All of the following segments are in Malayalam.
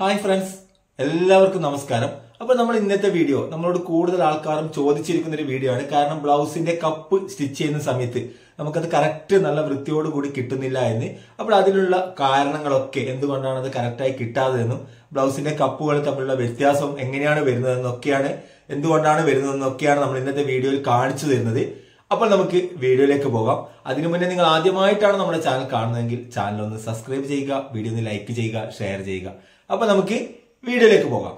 ഹായ് ഫ്രണ്ട്സ് എല്ലാവർക്കും നമസ്കാരം അപ്പോൾ നമ്മൾ ഇന്നത്തെ വീഡിയോ നമ്മളോട് കൂടുതൽ ആൾക്കാരും ചോദിച്ചിരിക്കുന്ന ഒരു വീഡിയോ ആണ് കാരണം ബ്ലൗസിന്റെ കപ്പ് സ്റ്റിച്ച് ചെയ്യുന്ന സമയത്ത് നമുക്കത് കറക്റ്റ് നല്ല വൃത്തിയോടുകൂടി കൂടി കിട്ടുന്നില്ല എന്ന് അപ്പോൾ അതിനുള്ള കാരണങ്ങളൊക്കെ എന്തുകൊണ്ടാണ് അത് കറക്റ്റായി കിട്ടാത്തതെന്നും ബ്ലൗസിന്റെ കപ്പുകൾ തമ്മിലുള്ള വ്യത്യാസം എങ്ങനെയാണ് വരുന്നതെന്നൊക്കെയാണ് എന്തുകൊണ്ടാണ് വരുന്നതെന്നൊക്കെയാണ് നമ്മൾ ഇന്നത്തെ വീഡിയോയിൽ കാണിച്ചു തരുന്നത് അപ്പോൾ നമുക്ക് വീഡിയോയിലേക്ക് പോകാം അതിനു മുന്നേ നിങ്ങൾ ആദ്യമായിട്ടാണ് നമ്മുടെ ചാനൽ കാണുന്നതെങ്കിൽ ചാനൽ ഒന്ന് സബ്സ്ക്രൈബ് ചെയ്യുക വീഡിയോ ഒന്ന് ലൈക്ക് ചെയ്യുക ഷെയർ ചെയ്യുക അപ്പോൾ നമുക്ക് വീഡിയോയിലേക്ക് പോകാം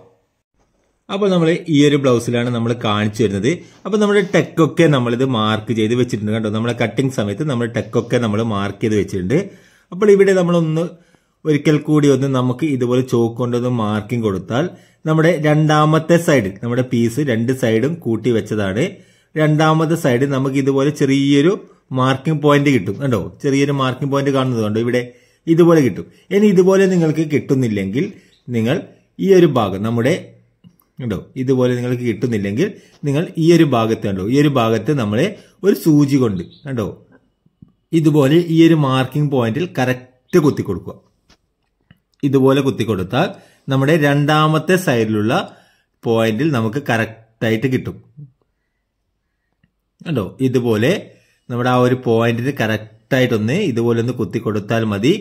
അപ്പോൾ നമ്മൾ ഈ ഒരു ബ്ലൗസിലാണ് നമ്മൾ കാണിച്ചു വരുന്നത് അപ്പോൾ നമ്മുടെ ടെക്കൊക്കെ നമ്മളിത് മാർക്ക് ചെയ്ത് വെച്ചിട്ടുണ്ട് കണ്ടോ നമ്മുടെ കട്ടിങ് സമയത്ത് നമ്മൾ ടെക്കൊക്കെ നമ്മൾ മാർക്ക് ചെയ്ത് വെച്ചിട്ടുണ്ട് അപ്പോൾ ഇവിടെ നമ്മളൊന്ന് ഒരിക്കൽ കൂടി ഒന്ന് നമുക്ക് ഇതുപോലെ ചോക്ക് കൊണ്ടൊന്ന് മാർക്കിംഗ് കൊടുത്താൽ നമ്മുടെ രണ്ടാമത്തെ സൈഡ് നമ്മുടെ പീസ് രണ്ട് സൈഡും കൂട്ടി വെച്ചതാണ് രണ്ടാമത്തെ സൈഡ് നമുക്ക് ഇതുപോലെ ചെറിയൊരു മാർക്കിംഗ് പോയിന്റ് കിട്ടും കണ്ടോ ചെറിയൊരു മാർക്കിംഗ് പോയിന്റ് കാണുന്നത് കണ്ടോ ഇവിടെ ഇതുപോലെ കിട്ടും ഇനി ഇതുപോലെ നിങ്ങൾക്ക് കിട്ടുന്നില്ലെങ്കിൽ നിങ്ങൾ ഈ ഒരു ഭാഗം നമ്മുടെ കണ്ടോ ഇതുപോലെ നിങ്ങൾക്ക് കിട്ടുന്നില്ലെങ്കിൽ നിങ്ങൾ ഈ ഒരു ഭാഗത്ത് കണ്ടോ ഈ ഒരു ഭാഗത്ത് നമ്മളെ ഒരു സൂചി കൊണ്ട് കണ്ടോ ഇതുപോലെ ഈ ഒരു മാർക്കിംഗ് പോയിന്റിൽ കറക്റ്റ് കുത്തി കൊടുക്കുക ഇതുപോലെ കുത്തി കൊടുത്താൽ നമ്മുടെ രണ്ടാമത്തെ സൈഡിലുള്ള പോയിന്റിൽ നമുക്ക് കറക്റ്റായിട്ട് കിട്ടും കണ്ടോ ഇതുപോലെ നമ്മുടെ ആ ഒരു പോയിന്റിന് കറക്റ്റ് കറക്റ്റായിട്ടൊന്ന് ഇതുപോലെ ഒന്ന് കുത്തി കൊടുത്താൽ മതി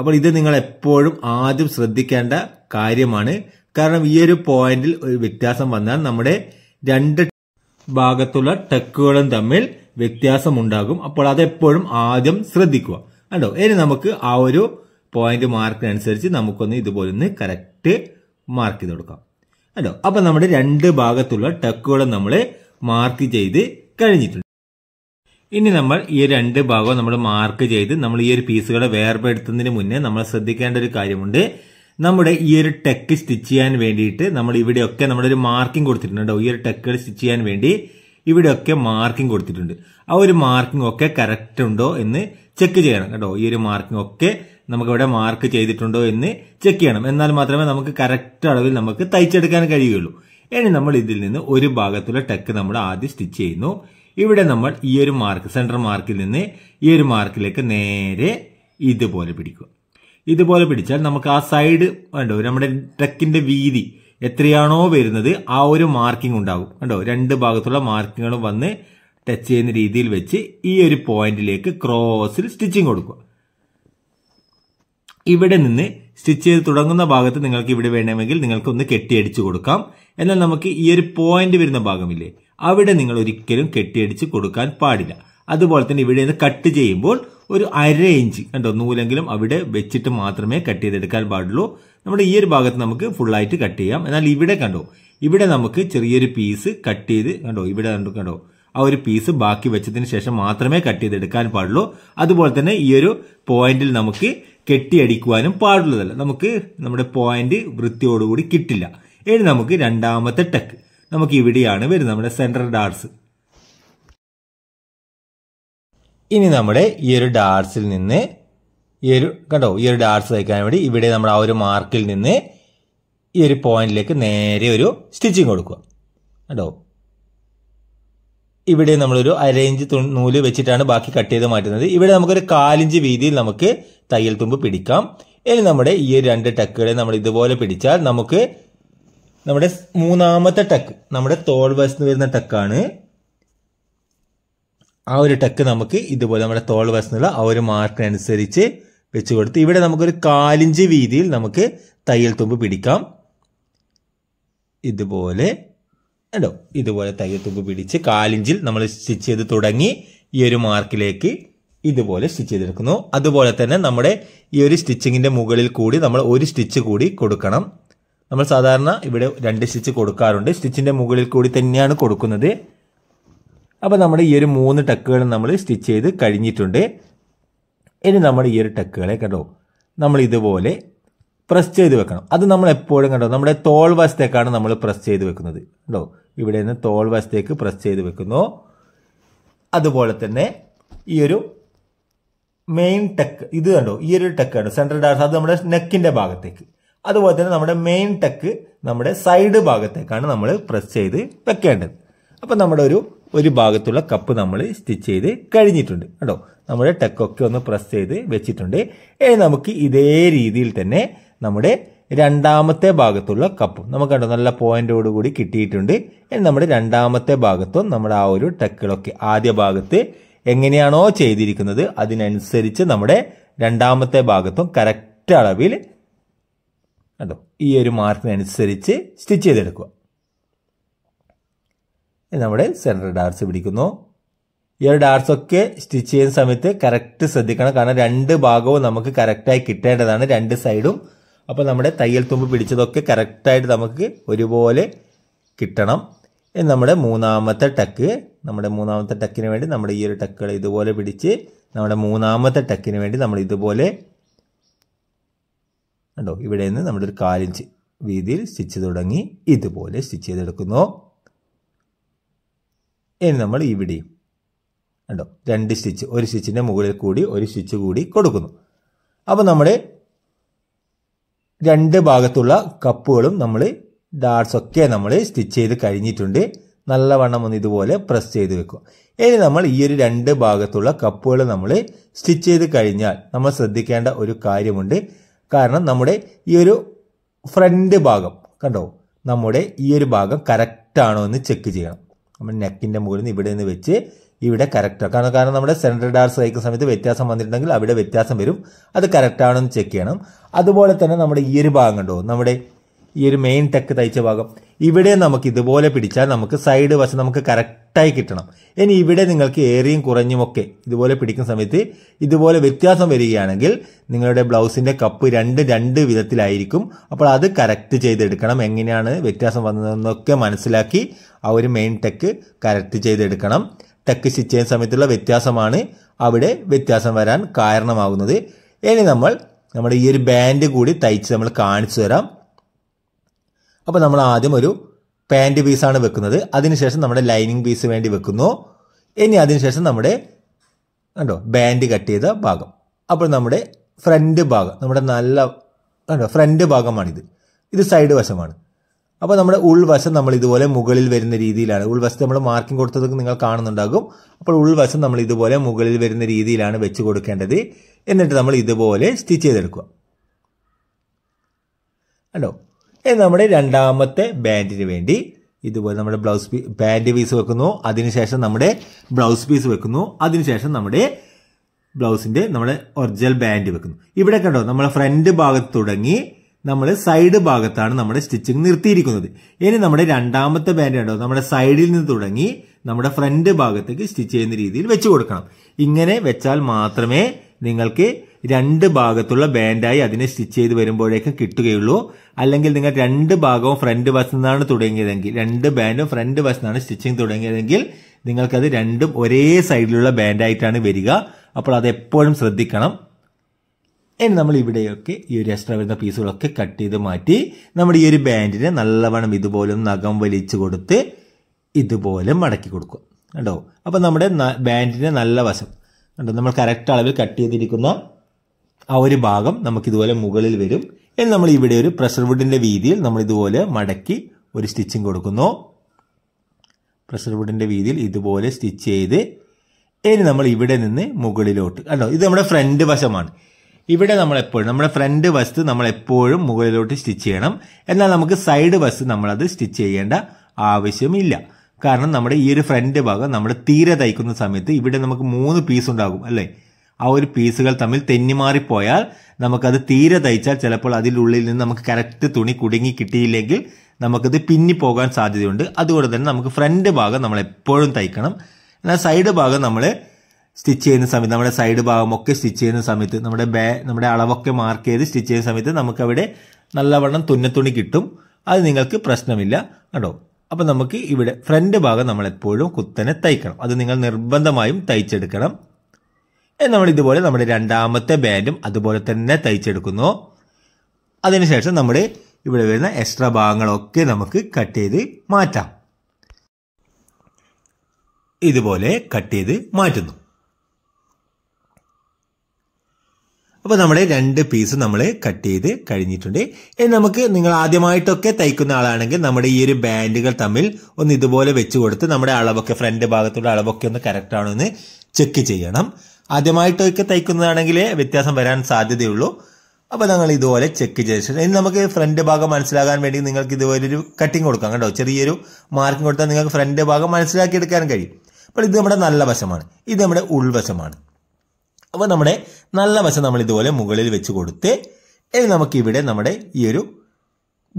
അപ്പോൾ ഇത് നിങ്ങൾ എപ്പോഴും ആദ്യം ശ്രദ്ധിക്കേണ്ട കാര്യമാണ് കാരണം ഈ ഒരു പോയിന്റിൽ ഒരു വ്യത്യാസം വന്നാൽ നമ്മുടെ രണ്ട് ഭാഗത്തുള്ള ടെക്കുകളും തമ്മിൽ ഉണ്ടാകും അപ്പോൾ അതെപ്പോഴും ആദ്യം ശ്രദ്ധിക്കുക കണ്ടോ ഇനി നമുക്ക് ആ ഒരു പോയിന്റ് മാർക്കിനനുസരിച്ച് നമുക്കൊന്ന് ഒന്ന് കറക്റ്റ് മാർക്ക് ചെയ്ത് കൊടുക്കാം കണ്ടോ അപ്പൊ നമ്മുടെ രണ്ട് ഭാഗത്തുള്ള ടെക്കുകളും നമ്മൾ മാർക്ക് ചെയ്ത് കഴിഞ്ഞിട്ടുണ്ട് ഇനി നമ്മൾ ഈ രണ്ട് ഭാഗവും നമ്മൾ മാർക്ക് ചെയ്ത് നമ്മൾ ഈ ഒരു പീസുകളെ വേർപെടുത്തുന്നതിന് മുന്നേ നമ്മൾ ശ്രദ്ധിക്കേണ്ട ഒരു കാര്യമുണ്ട് നമ്മുടെ ഈ ഒരു ടെക്ക് സ്റ്റിച്ച് ചെയ്യാൻ വേണ്ടിയിട്ട് നമ്മൾ ഇവിടെയൊക്കെ നമ്മുടെ ഒരു മാർക്കിംഗ് കൊടുത്തിട്ടുണ്ട് ഈ ഒരു ടെക്കുകൾ സ്റ്റിച്ച് ചെയ്യാൻ വേണ്ടി ഇവിടെയൊക്കെ മാർക്കിംഗ് കൊടുത്തിട്ടുണ്ട് ആ ഒരു മാർക്കിംഗ് ഒക്കെ കറക്റ്റ് ഉണ്ടോ എന്ന് ചെക്ക് ചെയ്യണം കേട്ടോ ഈ ഒരു മാർക്കിംഗ് ഒക്കെ നമുക്കിവിടെ മാർക്ക് ചെയ്തിട്ടുണ്ടോ എന്ന് ചെക്ക് ചെയ്യണം എന്നാൽ മാത്രമേ നമുക്ക് കറക്റ്റ് അളവിൽ നമുക്ക് തയ്ച്ചെടുക്കാൻ കഴിയുള്ളൂ ഇനി നമ്മൾ ഇതിൽ നിന്ന് ഒരു ഭാഗത്തുള്ള ടെക്ക് നമ്മൾ ആദ്യം സ്റ്റിച്ച് ചെയ്യുന്നു ഇവിടെ നമ്മൾ ഈ ഒരു മാർക്ക് സെൻട്രൽ മാർക്കിൽ നിന്ന് ഈ ഒരു മാർക്കിലേക്ക് നേരെ ഇതുപോലെ പിടിക്കുക ഇതുപോലെ പിടിച്ചാൽ നമുക്ക് ആ സൈഡ് കണ്ടോ നമ്മുടെ ട്രക്കിൻ്റെ വീതി എത്രയാണോ വരുന്നത് ആ ഒരു മാർക്കിംഗ് ഉണ്ടാകും കണ്ടോ രണ്ട് ഭാഗത്തുള്ള മാർക്കിങ്ങുകൾ വന്ന് ടച്ച് ചെയ്യുന്ന രീതിയിൽ വെച്ച് ഈ ഒരു പോയിന്റിലേക്ക് ക്രോസിൽ സ്റ്റിച്ചിങ് കൊടുക്കുക ഇവിടെ നിന്ന് സ്റ്റിച്ച് ചെയ്ത് തുടങ്ങുന്ന ഭാഗത്ത് നിങ്ങൾക്ക് ഇവിടെ വേണമെങ്കിൽ നിങ്ങൾക്ക് ഒന്ന് കെട്ടിയടിച്ചു കൊടുക്കാം എന്നാൽ നമുക്ക് ഈ ഒരു പോയിന്റ് വരുന്ന ഭാഗമില്ലേ അവിടെ നിങ്ങൾ ഒരിക്കലും കെട്ടിയടിച്ച് കൊടുക്കാൻ പാടില്ല അതുപോലെ തന്നെ ഇവിടെ നിന്ന് കട്ട് ചെയ്യുമ്പോൾ ഒരു അര ഇഞ്ച് കണ്ടോ നൂലെങ്കിലും അവിടെ വെച്ചിട്ട് മാത്രമേ കട്ട് ചെയ്തെടുക്കാൻ പാടുള്ളൂ നമ്മുടെ ഈ ഒരു ഭാഗത്ത് നമുക്ക് ഫുള്ളായിട്ട് കട്ട് ചെയ്യാം എന്നാൽ ഇവിടെ കണ്ടോ ഇവിടെ നമുക്ക് ചെറിയൊരു പീസ് കട്ട് ചെയ്ത് കണ്ടോ ഇവിടെ കണ്ടോ കണ്ടോ ആ ഒരു പീസ് ബാക്കി വെച്ചതിന് ശേഷം മാത്രമേ കട്ട് ചെയ്തെടുക്കാൻ പാടുള്ളൂ അതുപോലെ തന്നെ ഈ ഒരു പോയിന്റിൽ നമുക്ക് കെട്ടിയടിക്കുവാനും പാടുള്ളതല്ല നമുക്ക് നമ്മുടെ പോയിന്റ് വൃത്തിയോടുകൂടി കിട്ടില്ല ഇനി നമുക്ക് രണ്ടാമത്തെ ടെക്ക് നമുക്ക് ഇവിടെയാണ് വരുന്നത് നമ്മുടെ സെൻട്രൽ ഡാർസ് ഇനി നമ്മുടെ ഈ ഒരു ഡാർസിൽ നിന്ന് ഈ ഒരു കണ്ടോ ഈ ഒരു ഡാർസ് വയ്ക്കാൻ വേണ്ടി ഇവിടെ നമ്മൾ ആ ഒരു മാർക്കിൽ നിന്ന് ഈ ഒരു പോയിന്റിലേക്ക് നേരെ ഒരു സ്റ്റിച്ചിങ് കൊടുക്കുക കണ്ടോ ഇവിടെ നമ്മളൊരു അരയിഞ്ച് നൂല് വെച്ചിട്ടാണ് ബാക്കി കട്ട് ചെയ്ത് മാറ്റുന്നത് ഇവിടെ നമുക്കൊരു കാലിഞ്ച് വീതിയിൽ നമുക്ക് തയ്യൽ തുമ്പ് പിടിക്കാം ഇനി നമ്മുടെ ഈ രണ്ട് ടക്കുകളെ നമ്മൾ ഇതുപോലെ പിടിച്ചാൽ നമുക്ക് നമ്മുടെ മൂന്നാമത്തെ ടക്ക് നമ്മുടെ തോൾ വശത്ത് വരുന്ന ടക്കാണ് ആ ഒരു ടക്ക് നമുക്ക് ഇതുപോലെ നമ്മുടെ തോൾ വശത്തുള്ള ആ ഒരു മാർക്കിനനുസരിച്ച് വെച്ച് കൊടുത്ത് ഇവിടെ നമുക്കൊരു കാലിഞ്ച് വീതിയിൽ നമുക്ക് തയ്യൽ തുമ്പ് പിടിക്കാം ഇതുപോലെ കണ്ടോ ഇതുപോലെ തയ്യൽ തുമ്പ് പിടിച്ച് കാലിഞ്ചിൽ നമ്മൾ സ്റ്റിച്ച് ചെയ്ത് തുടങ്ങി ഈ ഒരു മാർക്കിലേക്ക് ഇതുപോലെ സ്റ്റിച്ച് ചെയ്തെടുക്കുന്നു അതുപോലെ തന്നെ നമ്മുടെ ഈ ഒരു സ്റ്റിച്ചിങ്ങിൻ്റെ മുകളിൽ കൂടി നമ്മൾ ഒരു സ്റ്റിച്ച് കൂടി കൊടുക്കണം നമ്മൾ സാധാരണ ഇവിടെ രണ്ട് സ്റ്റിച്ച് കൊടുക്കാറുണ്ട് സ്റ്റിച്ചിൻ്റെ മുകളിൽ കൂടി തന്നെയാണ് കൊടുക്കുന്നത് അപ്പോൾ നമ്മുടെ ഈ ഒരു മൂന്ന് ടക്കുകൾ നമ്മൾ സ്റ്റിച്ച് ചെയ്ത് കഴിഞ്ഞിട്ടുണ്ട് ഇനി നമ്മുടെ ഈ ഒരു ടക്കുകളെ കണ്ടോ നമ്മൾ ഇതുപോലെ പ്രസ് ചെയ്ത് വെക്കണം അത് നമ്മൾ എപ്പോഴും കണ്ടോ നമ്മുടെ തോൾ വശത്തേക്കാണ് നമ്മൾ പ്രസ് ചെയ്ത് വെക്കുന്നത് കണ്ടോ ഇവിടെ നിന്ന് തോൾ വശത്തേക്ക് പ്രസ് ചെയ്ത് വെക്കുന്നു അതുപോലെ തന്നെ ഈ ഒരു മെയിൻ ടെക്ക് ഇത് കണ്ടോ ഈ ഒരു കണ്ടോ സെൻട്രൽ ഡാർസ് അത് നമ്മുടെ നെക്കിൻ്റെ ഭാഗത്തേക്ക് അതുപോലെ തന്നെ നമ്മുടെ മെയിൻ ടെക്ക് നമ്മുടെ സൈഡ് ഭാഗത്തേക്കാണ് നമ്മൾ പ്രസ് ചെയ്ത് വെക്കേണ്ടത് അപ്പം നമ്മുടെ ഒരു ഒരു ഭാഗത്തുള്ള കപ്പ് നമ്മൾ സ്റ്റിച്ച് ചെയ്ത് കഴിഞ്ഞിട്ടുണ്ട് കേട്ടോ നമ്മുടെ ടെക്കൊക്കെ ഒന്ന് പ്രസ് ചെയ്ത് വെച്ചിട്ടുണ്ട് ഇനി നമുക്ക് ഇതേ രീതിയിൽ തന്നെ നമ്മുടെ രണ്ടാമത്തെ ഭാഗത്തുള്ള കപ്പും നമുക്ക് കണ്ടോ നല്ല പോയിന്റോടുകൂടി കിട്ടിയിട്ടുണ്ട് ഇനി നമ്മുടെ രണ്ടാമത്തെ ഭാഗത്തും നമ്മുടെ ആ ഒരു ടെക്കിളൊക്കെ ആദ്യ ഭാഗത്ത് എങ്ങനെയാണോ ചെയ്തിരിക്കുന്നത് അതിനനുസരിച്ച് നമ്മുടെ രണ്ടാമത്തെ ഭാഗത്തും കറക്റ്റ് അളവിൽ കണ്ടോ ഈ ഒരു മാർക്കിനനുസരിച്ച് സ്റ്റിച്ച് ചെയ്തെടുക്കുക നമ്മുടെ സെൻറ്റർ ഡാർസ് പിടിക്കുന്നു ഈ ഒരു ഡാർസൊക്കെ സ്റ്റിച്ച് ചെയ്യുന്ന സമയത്ത് കറക്റ്റ് ശ്രദ്ധിക്കണം കാരണം രണ്ട് ഭാഗവും നമുക്ക് കറക്റ്റായി കിട്ടേണ്ടതാണ് രണ്ട് സൈഡും അപ്പോൾ നമ്മുടെ തയ്യൽ തുമ്പ് പിടിച്ചതൊക്കെ കറക്റ്റായിട്ട് നമുക്ക് ഒരുപോലെ കിട്ടണം ഇനി നമ്മുടെ മൂന്നാമത്തെ ടക്ക് നമ്മുടെ മൂന്നാമത്തെ ടക്കിന് വേണ്ടി നമ്മുടെ ഈ ഒരു ടക്കുകൾ ഇതുപോലെ പിടിച്ച് നമ്മുടെ മൂന്നാമത്തെ ടക്കിന് വേണ്ടി നമ്മൾ ഇതുപോലെ കണ്ടോ ഇവിടെ നിന്ന് നമ്മുടെ ഒരു കാലിഞ്ച് വീതിയിൽ സ്റ്റിച്ച് തുടങ്ങി ഇതുപോലെ സ്റ്റിച്ച് ചെയ്തെടുക്കുന്നു ഇനി നമ്മൾ ഇവിടെയും കണ്ടോ രണ്ട് സ്റ്റിച്ച് ഒരു സ്റ്റിച്ചിൻ്റെ മുകളിൽ കൂടി ഒരു സ്റ്റിച്ച് കൂടി കൊടുക്കുന്നു അപ്പോൾ നമ്മുടെ രണ്ട് ഭാഗത്തുള്ള കപ്പുകളും നമ്മൾ ഡാർട്സ് ഒക്കെ നമ്മൾ സ്റ്റിച്ച് ചെയ്ത് കഴിഞ്ഞിട്ടുണ്ട് നല്ലവണ്ണം ഒന്ന് ഇതുപോലെ പ്രസ് ചെയ്ത് വെക്കുക ഇനി നമ്മൾ ഈ ഒരു രണ്ട് ഭാഗത്തുള്ള കപ്പുകൾ നമ്മൾ സ്റ്റിച്ച് ചെയ്ത് കഴിഞ്ഞാൽ നമ്മൾ ശ്രദ്ധിക്കേണ്ട ഒരു കാര്യമുണ്ട് കാരണം നമ്മുടെ ഈ ഒരു ഫ്രണ്ട് ഭാഗം കണ്ടോ നമ്മുടെ ഈ ഒരു ഭാഗം കറക്റ്റാണോ എന്ന് ചെക്ക് ചെയ്യണം നമ്മൾ നെക്കിൻ്റെ മുകളിൽ നിന്ന് ഇവിടെ നിന്ന് വെച്ച് ഇവിടെ കറക്റ്റ് കാരണം കാരണം നമ്മുടെ സെൻട്രൽ ഡാർസ് സ്ട്രൈക്കുന്ന സമയത്ത് വ്യത്യാസം വന്നിട്ടുണ്ടെങ്കിൽ അവിടെ വ്യത്യാസം വരും അത് കറക്റ്റാണോ എന്ന് ചെക്ക് ചെയ്യണം അതുപോലെ തന്നെ നമ്മുടെ ഈ ഒരു ഭാഗം കണ്ടോ നമ്മുടെ ഈ ഒരു മെയിൻ ടെക്ക് തയ്ച്ച ഭാഗം ഇവിടെ നമുക്ക് ഇതുപോലെ പിടിച്ചാൽ നമുക്ക് സൈഡ് വശം നമുക്ക് കറക്റ്റായി കിട്ടണം ഇനി ഇവിടെ നിങ്ങൾക്ക് ഏറിയും കുറഞ്ഞുമൊക്കെ ഇതുപോലെ പിടിക്കുന്ന സമയത്ത് ഇതുപോലെ വ്യത്യാസം വരികയാണെങ്കിൽ നിങ്ങളുടെ ബ്ലൗസിന്റെ കപ്പ് രണ്ട് രണ്ട് വിധത്തിലായിരിക്കും അപ്പോൾ അത് കറക്റ്റ് ചെയ്തെടുക്കണം എങ്ങനെയാണ് വ്യത്യാസം വന്നതെന്നൊക്കെ മനസ്സിലാക്കി ആ ഒരു മെയിൻ ടെക്ക് കറക്റ്റ് ചെയ്തെടുക്കണം ടെക്ക് സ്റ്റിച്ച് ചെയ്യുന്ന സമയത്തുള്ള വ്യത്യാസമാണ് അവിടെ വ്യത്യാസം വരാൻ കാരണമാകുന്നത് ഇനി നമ്മൾ നമ്മുടെ ഈ ഒരു ബാൻഡ് കൂടി തയ്ച്ച് നമ്മൾ കാണിച്ചു തരാം അപ്പോൾ നമ്മൾ ആദ്യം ഒരു പാൻറ് പീസാണ് വെക്കുന്നത് അതിനുശേഷം നമ്മുടെ ലൈനിങ് പീസ് വേണ്ടി വെക്കുന്നു ഇനി അതിനുശേഷം നമ്മുടെ കണ്ടോ ബാൻഡ് കട്ട് ചെയ്ത ഭാഗം അപ്പോൾ നമ്മുടെ ഫ്രണ്ട് ഭാഗം നമ്മുടെ നല്ല കണ്ടോ ഫ്രണ്ട് ഭാഗമാണിത് ഇത് സൈഡ് വശമാണ് അപ്പോൾ നമ്മുടെ ഉൾവശം നമ്മൾ ഇതുപോലെ മുകളിൽ വരുന്ന രീതിയിലാണ് ഉൾവശത്ത് നമ്മൾ മാർക്കിംഗ് കൊടുത്തതൊക്കെ നിങ്ങൾ കാണുന്നുണ്ടാകും അപ്പോൾ ഉൾവശം നമ്മൾ ഇതുപോലെ മുകളിൽ വരുന്ന രീതിയിലാണ് വെച്ച് കൊടുക്കേണ്ടത് എന്നിട്ട് നമ്മൾ ഇതുപോലെ സ്റ്റിച്ച് ചെയ്തെടുക്കുക കണ്ടോ നമ്മുടെ രണ്ടാമത്തെ ബാൻഡിന് വേണ്ടി ഇതുപോലെ നമ്മുടെ ബ്ലൗസ് പീ പാൻറ് പീസ് വെക്കുന്നു അതിനുശേഷം നമ്മുടെ ബ്ലൗസ് പീസ് വെക്കുന്നു അതിനുശേഷം നമ്മുടെ ബ്ലൗസിൻ്റെ നമ്മുടെ ഒറിജിനൽ ബാൻഡ് വെക്കുന്നു ഇവിടെ കണ്ടോ നമ്മളെ ഫ്രണ്ട് ഭാഗത്ത് തുടങ്ങി നമ്മൾ സൈഡ് ഭാഗത്താണ് നമ്മുടെ സ്റ്റിച്ചിങ് നിർത്തിയിരിക്കുന്നത് ഇനി നമ്മുടെ രണ്ടാമത്തെ ബാൻഡ് കണ്ടോ നമ്മുടെ സൈഡിൽ നിന്ന് തുടങ്ങി നമ്മുടെ ഫ്രണ്ട് ഭാഗത്തേക്ക് സ്റ്റിച്ച് ചെയ്യുന്ന രീതിയിൽ വെച്ച് കൊടുക്കണം ഇങ്ങനെ വെച്ചാൽ മാത്രമേ നിങ്ങൾക്ക് രണ്ട് ഭാഗത്തുള്ള ബാൻഡായി അതിനെ സ്റ്റിച്ച് ചെയ്ത് വരുമ്പോഴേക്കും കിട്ടുകയുള്ളൂ അല്ലെങ്കിൽ നിങ്ങൾ രണ്ട് ഭാഗവും ഫ്രണ്ട് വശത്തു നിന്നാണ് തുടങ്ങിയതെങ്കിൽ രണ്ട് ബാൻഡും ഫ്രണ്ട് വശത്തു നിന്നാണ് സ്റ്റിച്ചിങ് തുടങ്ങിയതെങ്കിൽ നിങ്ങൾക്കത് രണ്ടും ഒരേ സൈഡിലുള്ള ബാൻഡായിട്ടാണ് വരിക അപ്പോൾ അത് എപ്പോഴും ശ്രദ്ധിക്കണം ഇനി നമ്മൾ ഇവിടെയൊക്കെ ഈ ഒരു എക്സ്ട്രാ വരുന്ന പീസുകളൊക്കെ കട്ട് ചെയ്ത് മാറ്റി നമ്മുടെ ഈ ഒരു ബാൻഡിനെ നല്ലവണ്ണം ഇതുപോലെ നഖം വലിച്ചു കൊടുത്ത് ഇതുപോലെ മടക്കി കൊടുക്കുക കേട്ടോ അപ്പോൾ നമ്മുടെ ബാൻഡിൻ്റെ നല്ല വശം കണ്ടോ നമ്മൾ കറക്റ്റ് അളവിൽ കട്ട് ചെയ്തിരിക്കുന്ന ആ ഒരു ഭാഗം നമുക്കിതുപോലെ മുകളിൽ വരും ഇനി നമ്മൾ ഇവിടെ ഒരു പ്രഷർ വുഡിൻ്റെ വീതിയിൽ നമ്മൾ ഇതുപോലെ മടക്കി ഒരു സ്റ്റിച്ചിങ് കൊടുക്കുന്നു പ്രഷർ വുഡിൻ്റെ വീതിയിൽ ഇതുപോലെ സ്റ്റിച്ച് ചെയ്ത് ഇനി നമ്മൾ ഇവിടെ നിന്ന് മുകളിലോട്ട് അല്ലോ ഇത് നമ്മുടെ ഫ്രണ്ട് വശമാണ് ഇവിടെ നമ്മൾ എപ്പോഴും നമ്മുടെ ഫ്രണ്ട് വശത്ത് നമ്മൾ എപ്പോഴും മുകളിലോട്ട് സ്റ്റിച്ച് ചെയ്യണം എന്നാൽ നമുക്ക് സൈഡ് വശത്ത് നമ്മളത് സ്റ്റിച്ച് ചെയ്യേണ്ട ആവശ്യമില്ല കാരണം നമ്മുടെ ഈ ഒരു ഫ്രണ്ട് ഭാഗം നമ്മൾ തീരെ തയ്ക്കുന്ന സമയത്ത് ഇവിടെ നമുക്ക് മൂന്ന് പീസ് ഉണ്ടാകും അല്ലേ ആ ഒരു പീസുകൾ തമ്മിൽ തെന്നിമാറിപ്പോയാൽ നമുക്കത് തീരെ തയ്ച്ചാൽ ചിലപ്പോൾ അതിലുള്ളിൽ നിന്ന് നമുക്ക് കറക്റ്റ് തുണി കുടുങ്ങി കിട്ടിയില്ലെങ്കിൽ നമുക്കത് പോകാൻ സാധ്യതയുണ്ട് അതുകൊണ്ട് തന്നെ നമുക്ക് ഫ്രണ്ട് ഭാഗം നമ്മൾ എപ്പോഴും തയ്ക്കണം എന്നാൽ സൈഡ് ഭാഗം നമ്മൾ സ്റ്റിച്ച് ചെയ്യുന്ന സമയത്ത് നമ്മുടെ സൈഡ് ഭാഗമൊക്കെ സ്റ്റിച്ച് ചെയ്യുന്ന സമയത്ത് നമ്മുടെ ബേ നമ്മുടെ അളവൊക്കെ മാർക്ക് ചെയ്ത് സ്റ്റിച്ച് ചെയ്യുന്ന സമയത്ത് നമുക്കവിടെ നല്ലവണ്ണം തുന്നത്തുണി കിട്ടും അത് നിങ്ങൾക്ക് പ്രശ്നമില്ല കേട്ടോ അപ്പോൾ നമുക്ക് ഇവിടെ ഫ്രണ്ട് ഭാഗം നമ്മൾ എപ്പോഴും കുത്തനെ തയ്ക്കണം അത് നിങ്ങൾ നിർബന്ധമായും തയ്ച്ചെടുക്കണം നമ്മൾ ഇതുപോലെ നമ്മുടെ രണ്ടാമത്തെ ബാൻഡും അതുപോലെ തന്നെ തയ്ച്ചെടുക്കുന്നു അതിനുശേഷം നമ്മുടെ ഇവിടെ വരുന്ന എക്സ്ട്രാ ഭാഗങ്ങളൊക്കെ നമുക്ക് കട്ട് ചെയ്ത് മാറ്റാം ഇതുപോലെ കട്ട് ചെയ്ത് മാറ്റുന്നു അപ്പോൾ നമ്മുടെ രണ്ട് പീസ് നമ്മൾ കട്ട് ചെയ്ത് കഴിഞ്ഞിട്ടുണ്ട് ഇനി നമുക്ക് നിങ്ങൾ ആദ്യമായിട്ടൊക്കെ തയ്ക്കുന്ന ആളാണെങ്കിൽ നമ്മുടെ ഈ ഒരു ബാൻഡുകൾ തമ്മിൽ ഒന്ന് ഇതുപോലെ വെച്ച് കൊടുത്ത് നമ്മുടെ അളവൊക്കെ ഫ്രണ്ട് ഭാഗത്തുള്ള അളവൊക്കെ ഒന്ന് കറക്റ്റ് ആണോ എന്ന് ചെക്ക് ചെയ്യണം ആദ്യമായിട്ടൊക്കെ തയ്ക്കുന്നതാണെങ്കിൽ വ്യത്യാസം വരാൻ സാധ്യതയുള്ളൂ അപ്പോൾ നിങ്ങൾ ഇതുപോലെ ചെക്ക് ചെയ്തിട്ടുണ്ട് ഇനി നമുക്ക് ഫ്രണ്ട് ഭാഗം മനസ്സിലാകാൻ വേണ്ടി നിങ്ങൾക്ക് ഒരു കട്ടിങ് കൊടുക്കാം കേട്ടോ ചെറിയൊരു മാർക്കിംഗ് കൊടുത്താൽ നിങ്ങൾക്ക് ഫ്രണ്ട് ഭാഗം മനസ്സിലാക്കി എടുക്കാൻ കഴിയും അപ്പോൾ ഇത് നമ്മുടെ നല്ല വശമാണ് ഇത് നമ്മുടെ ഉൾവശമാണ് അപ്പോൾ നമ്മുടെ നല്ല വശം നമ്മൾ ഇതുപോലെ മുകളിൽ വെച്ച് കൊടുത്ത് ഇനി നമുക്കിവിടെ നമ്മുടെ ഈ ഒരു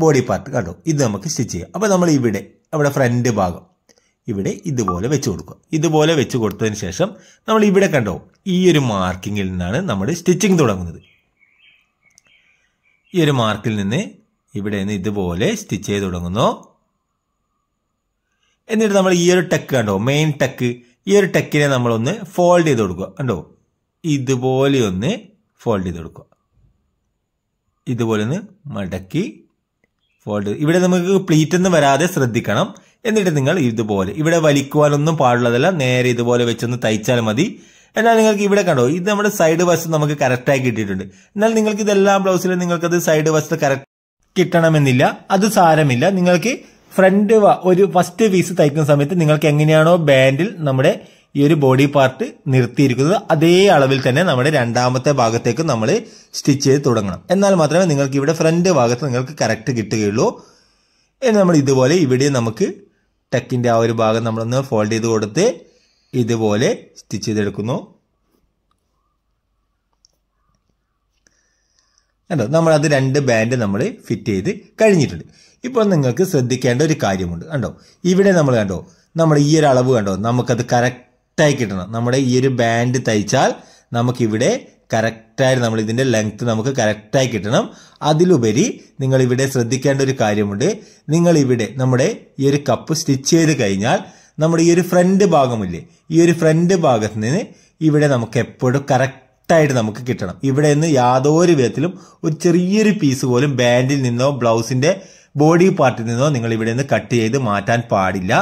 ബോഡി പാർട്ട് കണ്ടു ഇത് നമുക്ക് സ്റ്റിച്ച് ചെയ്യാം അപ്പോൾ നമ്മൾ ഇവിടെ നമ്മുടെ ഫ്രണ്ട് ഭാഗം ഇവിടെ ഇതുപോലെ വെച്ച് കൊടുക്കുക ഇതുപോലെ വെച്ച് കൊടുത്തതിന് ശേഷം നമ്മൾ ഇവിടെ കണ്ടോ ഈ ഒരു മാർക്കിങ്ങിൽ നിന്നാണ് നമ്മൾ സ്റ്റിച്ചിങ് തുടങ്ങുന്നത് ഈ ഒരു മാർക്കിൽ നിന്ന് ഇവിടെ നിന്ന് ഇതുപോലെ സ്റ്റിച്ച് ചെയ്ത് തുടങ്ങുന്നു എന്നിട്ട് നമ്മൾ ഈ ഒരു ടെക്ക് കണ്ടോ മെയിൻ ടെക്ക് ഈ ഒരു ടെക്കിനെ നമ്മളൊന്ന് ഫോൾഡ് ചെയ്ത് കൊടുക്കുക കണ്ടോ ഇതുപോലെ ഒന്ന് ഫോൾഡ് ചെയ്ത് കൊടുക്കുക ഇതുപോലെ ഒന്ന് മടക്കി ഫോൾഡ് ഇവിടെ നമുക്ക് പ്ലീറ്റ് ഒന്നും വരാതെ ശ്രദ്ധിക്കണം എന്നിട്ട് നിങ്ങൾ ഇതുപോലെ ഇവിടെ വലിക്കുവാനൊന്നും പാടുള്ളതല്ല നേരെ ഇതുപോലെ വെച്ചൊന്ന് തയ്ച്ചാൽ മതി എന്നാൽ നിങ്ങൾക്ക് ഇവിടെ കണ്ടോ ഇത് നമ്മുടെ സൈഡ് വശം നമുക്ക് കറക്റ്റായി കിട്ടിയിട്ടുണ്ട് എന്നാൽ നിങ്ങൾക്ക് ഇതെല്ലാം ബ്ലൗസിലും നിങ്ങൾക്കത് സൈഡ് വശത്ത് കറക്റ്റ് കിട്ടണമെന്നില്ല അത് സാരമില്ല നിങ്ങൾക്ക് ഫ്രണ്ട് ഒരു ഫസ്റ്റ് പീസ് തയ്ക്കുന്ന സമയത്ത് നിങ്ങൾക്ക് എങ്ങനെയാണോ ബാൻഡിൽ നമ്മുടെ ഈ ഒരു ബോഡി പാർട്ട് നിർത്തിയിരിക്കുന്നത് അതേ അളവിൽ തന്നെ നമ്മുടെ രണ്ടാമത്തെ ഭാഗത്തേക്ക് നമ്മൾ സ്റ്റിച്ച് ചെയ്ത് തുടങ്ങണം എന്നാൽ മാത്രമേ നിങ്ങൾക്ക് ഇവിടെ ഫ്രണ്ട് ഭാഗത്ത് നിങ്ങൾക്ക് കറക്റ്റ് കിട്ടുകയുള്ളൂ ഇനി നമ്മൾ ഇതുപോലെ ഇവിടെ നമുക്ക് ടെക്കിൻ്റെ ആ ഒരു ഭാഗം നമ്മളൊന്ന് ഫോൾഡ് ചെയ്ത് കൊടുത്ത് ഇതുപോലെ സ്റ്റിച്ച് ചെയ്തെടുക്കുന്നു കണ്ടോ നമ്മളത് രണ്ട് ബാൻഡ് നമ്മൾ ഫിറ്റ് ചെയ്ത് കഴിഞ്ഞിട്ടുണ്ട് ഇപ്പോൾ നിങ്ങൾക്ക് ശ്രദ്ധിക്കേണ്ട ഒരു കാര്യമുണ്ട് കണ്ടോ ഇവിടെ നമ്മൾ കണ്ടോ നമ്മൾ ഈ ഒരു അളവ് കണ്ടോ നമുക്കത് കറക്റ്റ് തൈ കിട്ടണം നമ്മുടെ ഈ ഒരു ബാൻഡ് തയ്ച്ചാൽ നമുക്കിവിടെ കറക്റ്റായി നമ്മൾ ഇതിൻ്റെ ലെങ്ത്ത് നമുക്ക് കറക്റ്റായി കിട്ടണം അതിലുപരി നിങ്ങൾ ഇവിടെ ശ്രദ്ധിക്കേണ്ട ഒരു കാര്യമുണ്ട് നിങ്ങൾ ഇവിടെ നമ്മുടെ ഈ ഒരു കപ്പ് സ്റ്റിച്ച് ചെയ്ത് കഴിഞ്ഞാൽ നമ്മുടെ ഈ ഒരു ഫ്രണ്ട് ഭാഗമില്ലേ ഈ ഒരു ഫ്രണ്ട് ഭാഗത്ത് നിന്ന് ഇവിടെ നമുക്ക് എപ്പോഴും കറക്റ്റായിട്ട് നമുക്ക് കിട്ടണം ഇവിടെ നിന്ന് യാതൊരു വിധത്തിലും ഒരു ചെറിയൊരു പീസ് പോലും ബാൻഡിൽ നിന്നോ ബ്ലൗസിൻ്റെ ബോഡി പാർട്ടിൽ നിന്നോ നിങ്ങൾ ഇവിടെ നിന്ന് കട്ട് ചെയ്ത് മാറ്റാൻ പാടില്ല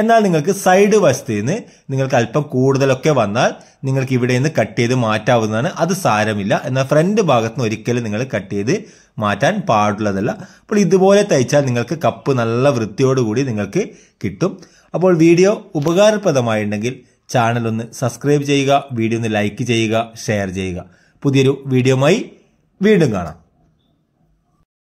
എന്നാൽ നിങ്ങൾക്ക് സൈഡ് വശത്ത് നിന്ന് നിങ്ങൾക്ക് അല്പം കൂടുതലൊക്കെ വന്നാൽ നിങ്ങൾക്ക് ഇവിടെ നിന്ന് കട്ട് ചെയ്ത് മാറ്റാവുന്നതാണ് അത് സാരമില്ല എന്നാൽ ഫ്രണ്ട് ഭാഗത്ത് നിന്ന് ഒരിക്കലും നിങ്ങൾ കട്ട് ചെയ്ത് മാറ്റാൻ പാടുള്ളതല്ല അപ്പോൾ ഇതുപോലെ തയ്ച്ചാൽ നിങ്ങൾക്ക് കപ്പ് നല്ല വൃത്തിയോടുകൂടി നിങ്ങൾക്ക് കിട്ടും അപ്പോൾ വീഡിയോ ഉപകാരപ്രദമായിട്ടുണ്ടെങ്കിൽ ചാനൽ ഒന്ന് സബ്സ്ക്രൈബ് ചെയ്യുക വീഡിയോ ഒന്ന് ലൈക്ക് ചെയ്യുക ഷെയർ ചെയ്യുക പുതിയൊരു വീഡിയോമായി വീണ്ടും കാണാം